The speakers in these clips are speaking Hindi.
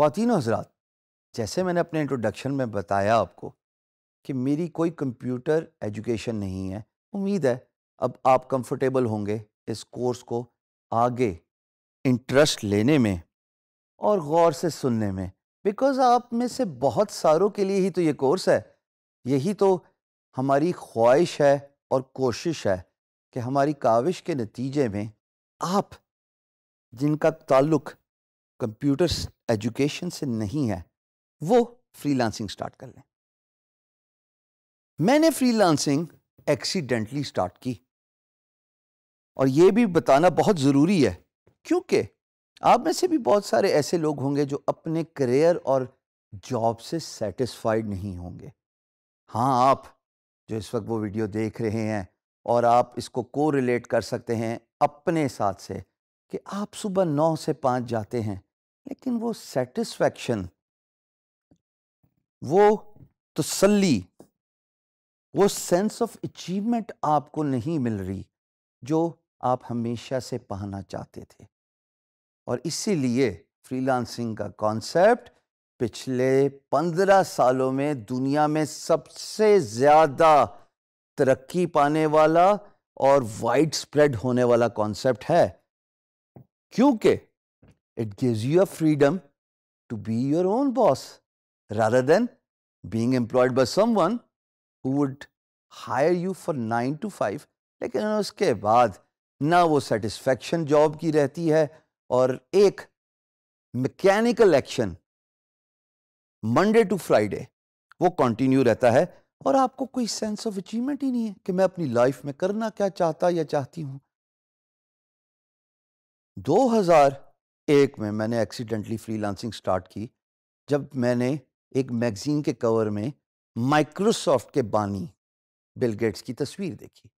खातिन हजरात जैसे मैंने अपने इंट्रोडक्शन में बताया आपको कि मेरी कोई कंप्यूटर एजुकेशन नहीं है उम्मीद है अब आप कंफर्टेबल होंगे इस कोर्स को आगे इंटरेस्ट लेने में और गौर से सुनने में बिकॉज़ आप में से बहुत सारों के लिए ही तो ये कोर्स है यही तो हमारी ख्वाहिश है और कोशिश है कि हमारी काविश के नतीजे में आप जिनका ताल्लुक़ कंप्यूटर एजुकेशन से नहीं है वो फ्रीलांसिंग स्टार्ट कर लें मैंने फ्रीलांसिंग एक्सीडेंटली स्टार्ट की और ये भी बताना बहुत ज़रूरी है क्योंकि आप में से भी बहुत सारे ऐसे लोग होंगे जो अपने करियर और जॉब से सेटिस्फाइड नहीं होंगे हाँ आप जो इस वक्त वो वीडियो देख रहे हैं और आप इसको को रिलेट कर सकते हैं अपने साथ से कि आप सुबह नौ से पाँच जाते हैं लेकिन वो सेटिस्फैक्शन वो तसली वो सेंस ऑफ अचीवमेंट आपको नहीं मिल रही जो आप हमेशा से पाना चाहते थे और इसीलिए फ्रीलांसिंग का कॉन्सेप्ट पिछले पंद्रह सालों में दुनिया में सबसे ज़्यादा तरक्की पाने वाला और वाइड स्प्रेड होने वाला कॉन्सेप्ट है क्योंकि It gives you a freedom to be your own boss rather than being employed by someone who would hire you for 9 to 5 लेकिन उसके बाद ना वो सेटिस्फेक्शन जॉब की रहती है और एक mechanical action Monday to Friday वो कंटिन्यू रहता है और आपको कोई सेंस ऑफ अचीवमेंट ही नहीं है कि मैं अपनी लाइफ में करना क्या चाहता या चाहती हूँ 2000 एक में मैंने एक्सीडेंटली फ्रीलांसिंग स्टार्ट की जब मैंने एक मैगज़ीन के कवर में माइक्रोसॉफ्ट के बानी बिल गेट्स की तस्वीर देखी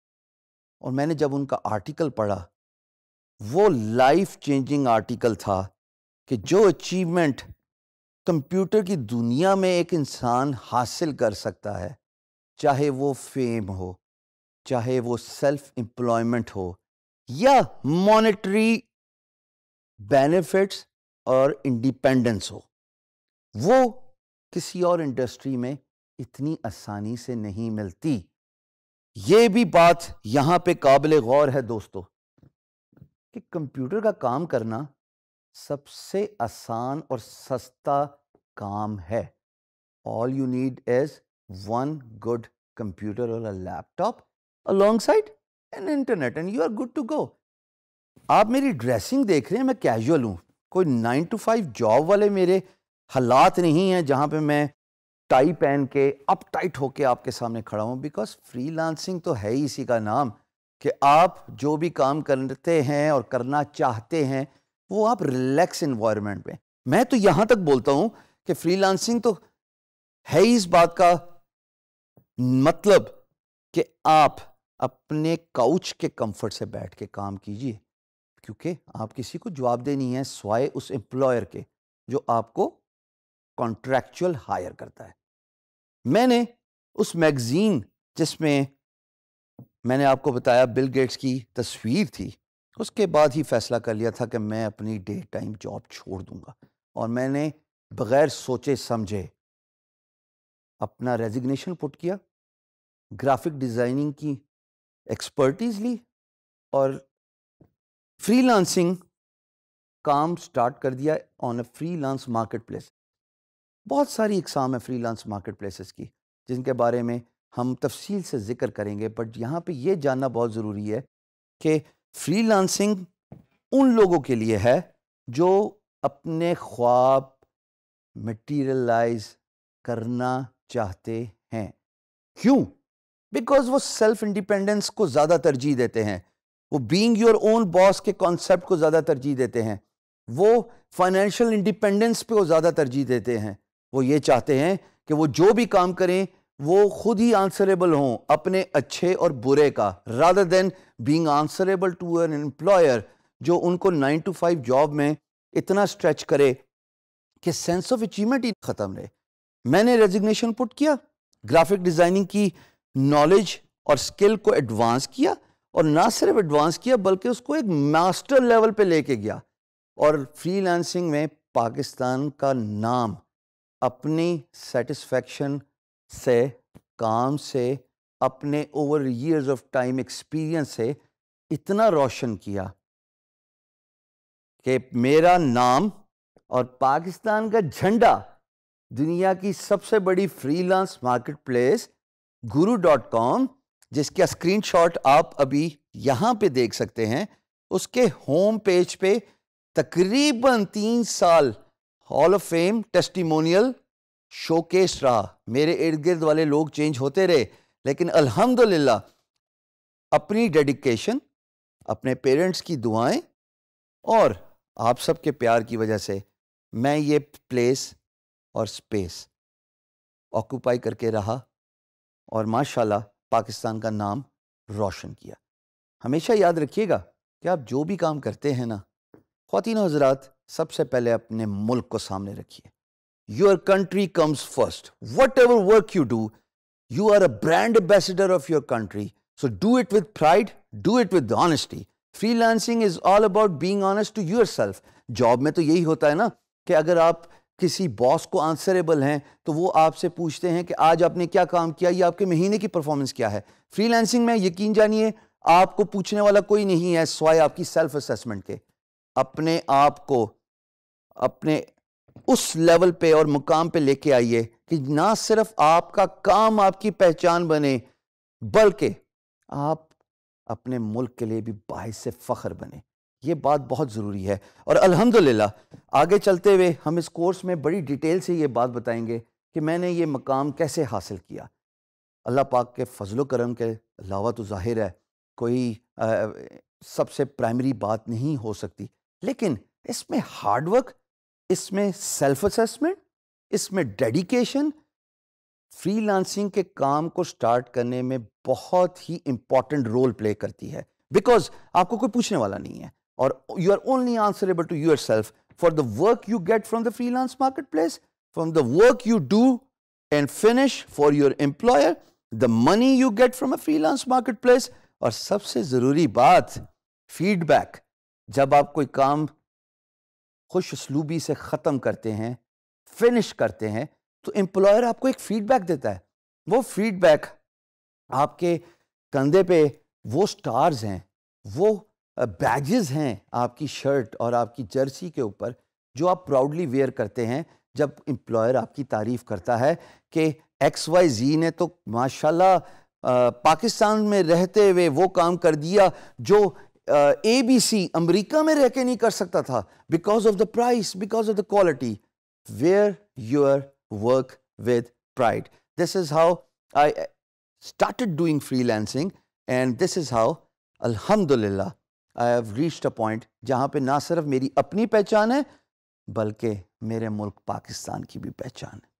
और मैंने जब उनका आर्टिकल पढ़ा वो लाइफ चेंजिंग आर्टिकल था कि जो अचीवमेंट कंप्यूटर की दुनिया में एक इंसान हासिल कर सकता है चाहे वो फेम हो चाहे वो सेल्फ एम्प्लॉयमेंट हो या मॉनेटरी बेनिफिट्स और इंडिपेंडेंस हो वो किसी और इंडस्ट्री में इतनी आसानी से नहीं मिलती ये भी बात यहां पे काबिल गौर है दोस्तों कि कंप्यूटर का काम करना सबसे आसान और सस्ता काम है all you need is one good computer और a laptop side an internet and you are good to go आप मेरी ड्रेसिंग देख रहे हैं मैं कैजुअल हूँ कोई नाइन टू फाइव जॉब वाले मेरे हालात नहीं हैं जहाँ पे मैं टाई पहन के अप टाइट होके आपके सामने खड़ा हूँ बिकॉज फ्री लांसिंग तो है ही इसी का नाम कि आप जो भी काम करते हैं और करना चाहते हैं वो आप रिलैक्स इन्वायरमेंट में मैं तो यहाँ तक बोलता हूँ कि फ्री लांसिंग तो है ही इस बात का मतलब कि आप अपने काउच के कंफर्ट से बैठ के काम कीजिए क्योंकि आप किसी को जवाब देनी है स्वाय उस एम्प्लॉयर के जो आपको कॉन्ट्रैक्चुअल हायर करता है मैंने उस मैगज़ीन जिसमें मैंने आपको बताया बिल गेट्स की तस्वीर थी उसके बाद ही फैसला कर लिया था कि मैं अपनी डे टाइम जॉब छोड़ दूंगा और मैंने बग़ैर सोचे समझे अपना रेजिग्नेशन पुट किया ग्राफिक डिज़ाइनिंग की एक्सपर्टीज़ ली और फ्रीलांसिंग काम स्टार्ट कर दिया on a freelance marketplace बहुत सारी इकसाम है फ्रीलांस मार्केट प्लेसेस की जिनके बारे में हम तफसील से ज़िक्र करेंगे बट यहाँ पे ये जानना बहुत ज़रूरी है कि फ्रीलांसिंग उन लोगों के लिए है जो अपने ख्वाब मटीरियलाइज करना चाहते हैं क्यों बिकॉज वो सेल्फ इंडिपेंडेंस को ज़्यादा तरजीह देते हैं वो बीइंग योर ओन बॉस के कॉन्सेप्ट को ज़्यादा तरजीह देते हैं वो फाइनेंशियल इंडिपेंडेंस पे वो ज़्यादा तरजीह देते हैं वो ये चाहते हैं कि वो जो भी काम करें वो खुद ही आंसरेबल हों अपने अच्छे और बुरे का rather than being answerable to an employer जो उनको नाइन टू फाइव जॉब में इतना स्ट्रेच करे कि सेंस ऑफ अचीवमेंट ही ख़त्म रहे मैंने रेजिग्नेशन पुट किया ग्राफिक डिज़ाइनिंग की नॉलेज और स्किल को एडवांस किया और ना सिर्फ एडवांस किया बल्कि उसको एक मास्टर लेवल पे लेके गया और फ्रीलांसिंग में पाकिस्तान का नाम अपनी सेटिस्फेक्शन से काम से अपने over years of time experience से इतना रोशन किया कि मेरा नाम और पाकिस्तान का झंडा दुनिया की सबसे बड़ी freelance marketplace Guru dot com जिसका स्क्रीनशॉट आप अभी यहाँ पे देख सकते हैं उसके होम पेज पे तकरीबन तीन साल hall of fame testimonial showcase रहा मेरे इर्द गिर्द वाले लोग चेंज होते रहे लेकिन अल्हम्दुलिल्लाह अपनी डेडिकेशन अपने पेरेंट्स की दुआएं और आप सबके प्यार की वजह से मैं ये प्लेस और स्पेस ऑक्यूपाई करके रहा और माशाल्लाह पाकिस्तान का नाम रोशन किया हमेशा याद रखिएगा कि आप जो भी काम करते हैं ना खातिन हजरात सबसे पहले अपने मुल्क को सामने रखिए your country comes first whatever work you do you are a brand ambassador of your country so do it with pride do it with honesty freelancing is all about being honest to yourself job में तो यही होता है ना कि अगर आप किसी बॉस को आंसरेबल हैं तो वो आपसे पूछते हैं कि आज आपने क्या काम किया या आपके महीने की परफॉर्मेंस क्या है फ्रीलांसिंग में यकीन जानिए आपको पूछने वाला कोई नहीं है स्वाय आपकी सेल्फ असेसमेंट के अपने आप को अपने उस लेवल पे और मुकाम पे लेके आइए कि ना सिर्फ आपका काम आपकी पहचान बने बल्कि आप अपने मुल्क के लिए भी बाहिस फ़ख्र बने ये बात बहुत ज़रूरी है और अल्हम्दुलिल्लाह आगे चलते हुए हम इस कोर्स में बड़ी डिटेल से ये बात बताएंगे कि मैंने ये मकाम कैसे हासिल किया अल्लाह पाक के फजल करम के अलावा तो ज़ाहिर है कोई सबसे प्राइमरी बात नहीं हो सकती लेकिन इसमें हार्डवर्क इसमें सेल्फ असेसमेंट इसमें डेडिकेशन फ्रीलांसिंग के काम को स्टार्ट करने में बहुत ही इम्पॉर्टेंट रोल प्ले करती है बिकॉज आपको कोई पूछने वाला नहीं है or you are only answerable to yourself for the work you get from the freelance marketplace, from the work you do and finish for your employer, the money you get from a freelance marketplace or सबसे ज़रूरी बात feedback. जब आप कोई काम खुश उसलूबी से ख़त्म करते हैं फिनिश करते हैं तो एम्प्लॉयर आपको एक फ़ीडबैक देता है वो फीडबैक आपके कंधे पे वो स्टार्स हैं वो बैजेस हैं आपकी शर्ट और आपकी जर्सी के ऊपर जो आप प्राउडली वेयर करते हैं जब एम्प्लॉयर आपकी तारीफ़ करता है कि एक्स वाई जी ने तो माशाल्लाह पाकिस्तान में रहते हुए वो काम कर दिया जो ए बी सी अमरीका में रह के नहीं कर सकता था because of the price because of the quality wear your work with pride this is how I doing freelancing and this is how अलहमदुल्ला I have reached a point जहाँ पे ना सिर्फ मेरी अपनी पहचान है बल्कि मेरे मुल्क पाकिस्तान की भी पहचान है